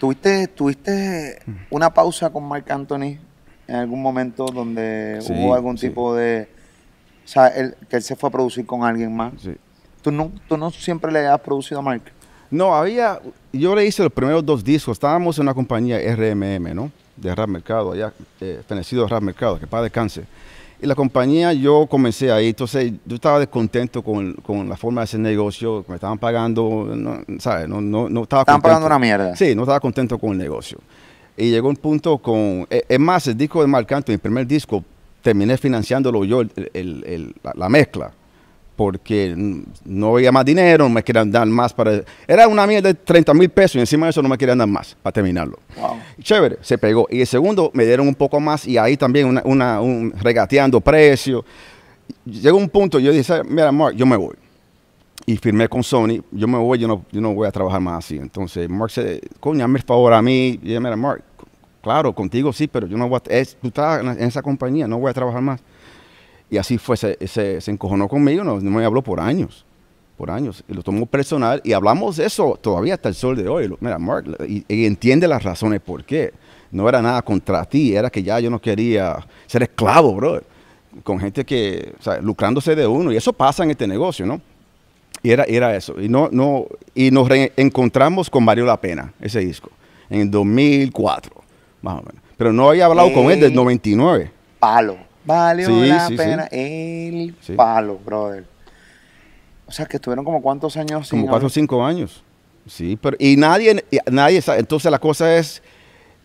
¿Tuviste, tuviste mm. una pausa con Mark Anthony en algún momento donde hubo algún tipo de... O sea, que él se fue a producir con alguien más. Sí. ¿Tú, no, ¿Tú no siempre le has producido a Mark? No, había... Yo le hice los primeros dos discos. Estábamos en una compañía RMM, ¿no? De Rap Mercado, allá, eh, pertenecido Rap Mercado, que para descanse. Y la compañía, yo comencé ahí, entonces yo estaba descontento con, la forma de hacer negocio, me estaban pagando, no, ¿sabes? No, no, no estaba Estaban pagando una mierda. Sí, no estaba contento con el negocio. Y llegó un punto con, e, es más, el disco de Marcanto, mi primer disco, terminé financiándolo yo, la mezcla porque no veía más dinero, no me querían dar más para... Era una mierda de 30 mil pesos y encima de eso no me querían dar más para terminarlo. Chévere, se pegó. Y el segundo me dieron un poco más y ahí también regateando precio. Llegó un punto, yo dije, mira Mark, yo me voy. Y firmé con Sony, yo me voy, yo no, yo no voy a trabajar más así. Entonces Mark se, coño, hazme el favor a mí. Y yo, mira Mark, claro, contigo sí, pero yo no voy a... Es, tú estás en esa compañía, no voy a trabajar más. Y así fue, se, encojonó conmigo, no, me habló por años, por años. Y lo tomó personal y hablamos de eso todavía hasta el sol de hoy. Mira, Mark, y, entiende las razones por qué. No era nada contra ti, era que ya yo no quería ser esclavo, bro. con gente que, o sea, lucrándose de uno, y eso pasa en este negocio, ¿no? Y era, era eso, y, no, no, y nos reencontramos con Mario La Pena, ese disco, en el 2004, más o menos. Pero no había hablado con él el 99. Palo. Valió la pena el palo, brother. O sea, que estuvieron como cuántos años Como cuatro o cinco años. Sí, pero. Y nadie, nadie Entonces la cosa es.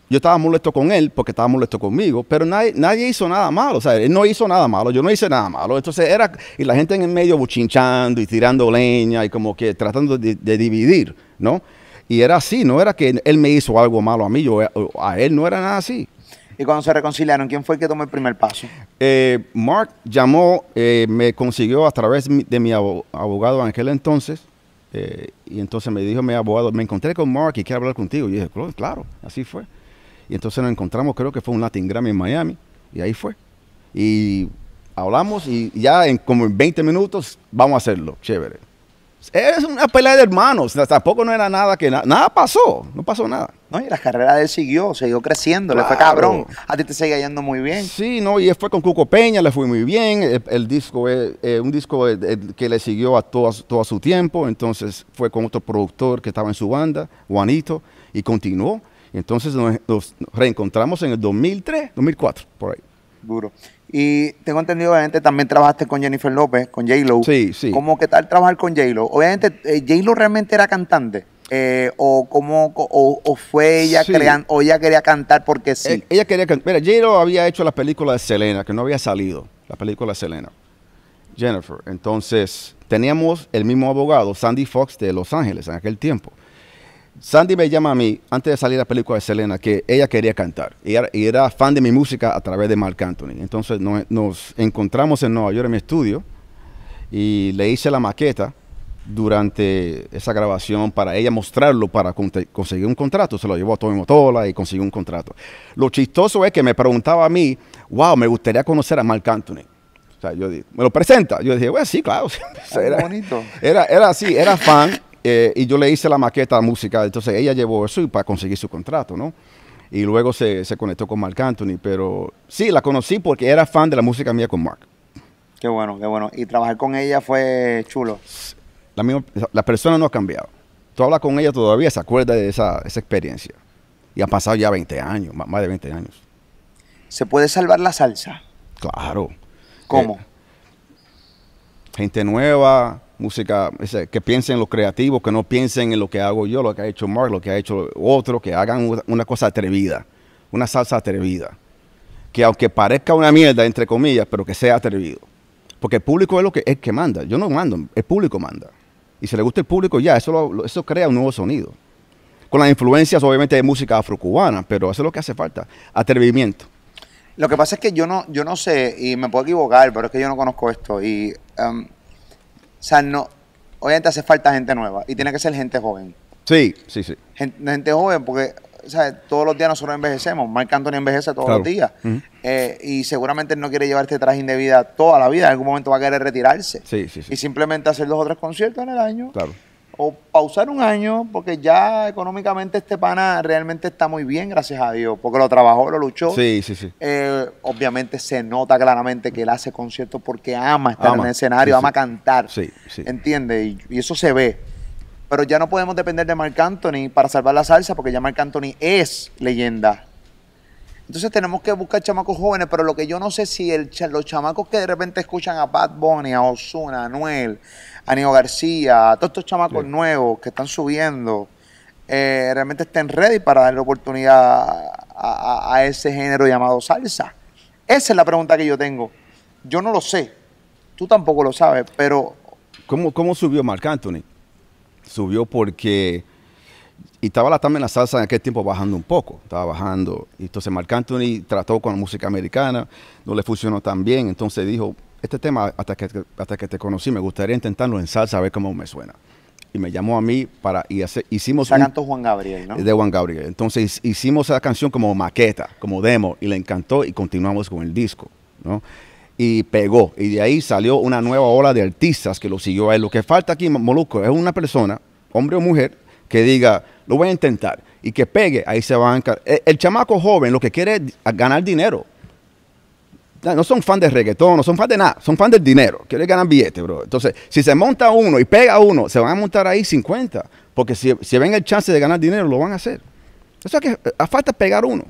Yo estaba molesto con él porque estaba molesto conmigo, pero nadie, nadie hizo nada malo. O sea, él no hizo nada malo, yo no hice nada malo. Entonces era. Y la gente en el medio buchinchando y tirando leña y como que tratando de, de dividir, ¿no? Y era así, no era que él me hizo algo malo a mí, yo, eh, a él no era nada así. Y cuando se reconciliaron, ¿quién fue el que tomó el primer paso? Eh, Mark llamó, eh, me consiguió a través de mi abogado en aquel entonces. Eh, y entonces me dijo mi abogado, me encontré con Mark y quiero hablar contigo. Y dije, claro, así fue. Y entonces nos encontramos, creo que fue un Latin Grammy en Miami. Y ahí fue. Y hablamos y ya en como en 20 minutos vamos a hacerlo. Chévere. Es una pelea de hermanos. Tampoco no era nada que nada pasó. No pasó nada. No, y la carrera de él siguió, siguió creciendo. Le fue cabrón. A ti te sigue yendo muy bien. Sí, no, y fue con Cuco Peña, le fue muy bien. El, disco es eh, eh, un disco eh, que le siguió a todo, todo su tiempo. Entonces fue con otro productor que estaba en su banda, Juanito, y continuó. Entonces nos reencontramos en el 2003, 2004, por ahí. Duro. Y tengo entendido, obviamente, también trabajaste con Jennifer López, con J-Lo. Sí, sí. ¿Cómo qué tal trabajar con J-Lo? Obviamente, eh, J-Lo realmente era cantante. Eh, o cómo o, fue ella creando o ella quería cantar porque sí. Eh, ella quería cantar. Mira, J-Lo había hecho la película de Selena, que no había salido, la película de Selena. Jennifer. Entonces, teníamos el mismo abogado, Sandy Fox de Los Ángeles en aquel tiempo. Sandy me llama a mí antes de salir la película de Selena que ella quería cantar y era, fan de mi música a través de Mark Anthony. Entonces nos, encontramos en Nueva York en mi estudio y le hice la maqueta durante esa grabación para ella mostrarlo para conseguir un contrato. Se lo llevó a Tommy Motola y consiguió un contrato. Lo chistoso es que me preguntaba a mí, wow, me gustaría conocer a Mark Anthony. O sea, yo dije, ¿me lo presenta? Yo dije, bueno, sí, claro. Ah, era, bonito. Era, era así, era fan. Eh, y yo le hice la maqueta musical. Entonces ella llevó eso y para conseguir su contrato, ¿no? Y luego se, conectó con Mark Anthony. Pero sí, la conocí porque era fan de la música mía con Mark. Qué bueno, qué bueno. Y trabajar con ella fue chulo. La, persona no ha cambiado. Tú hablas con ella todavía, se acuerda de esa, experiencia. Y han pasado ya 20 años, más de 20 años. ¿Se puede salvar la salsa? Claro. ¿Cómo? Eh, gente nueva, música que piensen en los creativos, que no piensen en lo que hago yo, lo que ha hecho Mark, lo que ha hecho otro, que hagan una cosa atrevida, una salsa atrevida. Que aunque parezca una mierda, entre comillas, pero que sea atrevido. Porque el público es lo que es que manda. Yo no mando, el público manda. Y si le gusta el público, ya, eso, eso crea un nuevo sonido. Con las influencias, obviamente, de música afrocubana, pero eso es lo que hace falta, atrevimiento. Lo que pasa es que yo no, yo no sé, y me puedo equivocar, pero es que yo no conozco esto. Y em, o sea, no, obviamente hace falta gente nueva y tiene que ser gente joven. Sí, sí, sí. Gente, joven, porque todos los días nosotros envejecemos. Marc Anthony envejece todos los días. Eh, y seguramente no quiere llevar este traje indebida toda la vida. En algún momento va a querer retirarse. Sí, sí, sí. Y simplemente hacer dos o tres conciertos en el año. Claro o pausar un año, porque ya económicamente este pana realmente está muy bien, gracias a Dios, porque lo trabajó, lo luchó. Sí, sí, sí. Eh, obviamente se nota claramente que él hace conciertos porque ama estar en el escenario, ama cantar. Sí, sí. ¿Entiendes? Y, y, eso se ve. Pero ya no podemos depender de Marc Anthony para salvar la salsa, porque ya Marc Anthony es leyenda entonces tenemos que buscar chamacos jóvenes, pero lo que yo no sé si el, los chamacos que de repente escuchan a Bad Bunny, a Osuna, a Anuel, a Nio García, a todos estos chamacos nuevos que están subiendo, eh, realmente estén ready para darle oportunidad a, ese género llamado salsa. Esa es la pregunta que yo tengo. Yo no lo sé, tú tampoco lo sabes, pero... ¿Cómo, cómo subió Marc Anthony? Subió porque y estaba la, también la salsa en aquel tiempo bajando un poco, estaba bajando. Y entonces Marc Anthony trató con la música americana, no le funcionó tan bien. Entonces dijo, este tema hasta que, hasta que te conocí, me gustaría intentarlo en salsa, a ver cómo me suena. Y me llamó a mí para, y hicimos... La cantó Juan Gabriel, ¿no? De Juan Gabriel. Entonces hicimos esa canción como maqueta, como demo, y le encantó y continuamos con el disco, ¿no? y pegó. Y de ahí salió una nueva ola de artistas que lo siguió a él. Lo que falta aquí, Moluco, es una persona, hombre o mujer, que diga, lo voy a intentar y que pegue, ahí se van. El, e, el chamaco joven lo que quiere es ganar dinero. No son fan de reggaetón, no son fan de nada, son fan del dinero. quiere ganar billetes, bro. Entonces, si se monta uno y pega uno, se van a montar ahí 50. Porque si, si ven el chance de ganar dinero, lo van a hacer. Eso es que eh, a falta pegar uno.